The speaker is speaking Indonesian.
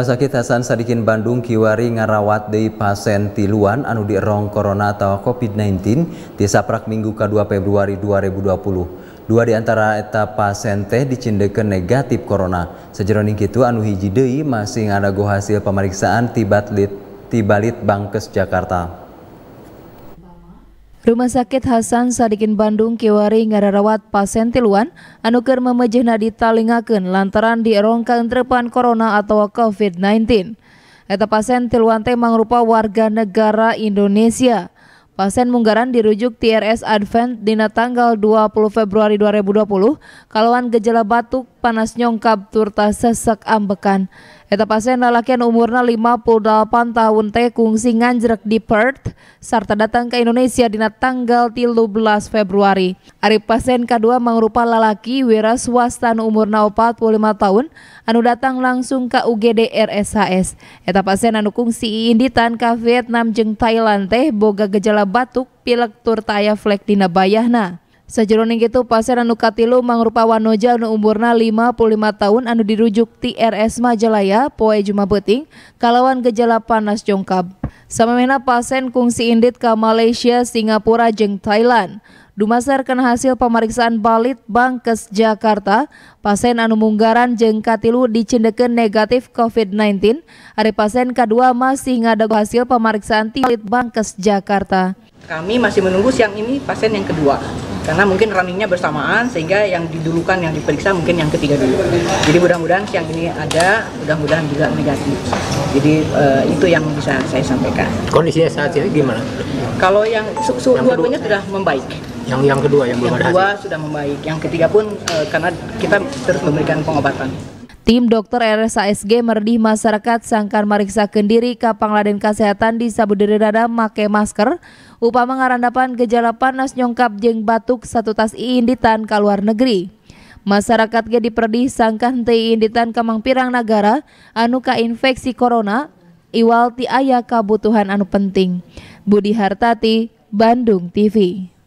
Sakit Hasan Sadikin Bandung Kiwari ngarawat di pasien tiluan anu rong corona atau COVID-19 di saprak minggu ke-2 Februari 2020. Dua di antara eta pasien teh dicindeken negatif corona. Sejeroning kitu anu hiji deui masih ngadago hasil pemeriksaan tibalit tibalit Bangkes Jakarta. Rumah Sakit Hasan Sadikin Bandung kiwari ngararawat pasien tiluan anuker keur memejehna lantaran dierongkan entrepan corona atau COVID-19. Eta pasien tiluan teh mangrupa warga negara Indonesia. Pasien munggaran dirujuk TRS Advent dina tanggal 20 Februari 2020 kalauan gejala batuk panas nyongkap turta sesek ambekan. Eta pasien lalakian umurna 58 tahun tekung kungsi di Perth, serta datang ke Indonesia dina tanggal 13 Februari. Ari pasien kedua mengrupa lalaki wira swastan umurna 45 tahun, anu datang langsung ke UGD RSHS. Eta pasien anu kungsi inditan ke Vietnam jeng Thailand teh boga gejala batuk pilek turta aya flek dina bayahna. Sajeroning itu pasien anu katilu mangrupa wanoja anu umurna 55 tahun anu dirujuk ti RS Majalaya poe Juma beting kalawan gejala panas jongkab. Samemena pasien kungsi indit ke Malaysia, Singapura jeng Thailand. Dumasar kena hasil pemeriksaan balit Bangkes Jakarta, pasien anu munggaran jeng katilu dicindeken negatif COVID-19. Hari pasien kedua masih ngada hasil pemeriksaan balit Bangkes Jakarta. Kami masih menunggu siang ini pasien yang kedua karena mungkin runningnya bersamaan sehingga yang didulukan yang diperiksa mungkin yang ketiga dulu jadi mudah-mudahan siang ini ada mudah-mudahan juga negatif jadi uh, itu yang bisa saya sampaikan kondisinya saat ini gimana kalau yang dua-duanya sudah membaik yang yang kedua yang belum kedua sudah membaik yang ketiga pun uh, karena kita terus memberikan pengobatan Tim dokter RSASG merdih masyarakat sangkan meriksa kendiri ke Pangladen Kesehatan di Sabudere Dada make masker upama ngarandapan gejala panas nyongkap jeng batuk satu tas iinditan ke luar negeri. Masyarakat ge diperdih sangkan teu tan kamang pirang negara anu infeksi corona iwal ti ayah kebutuhan anu penting. Budi Hartati, Bandung TV.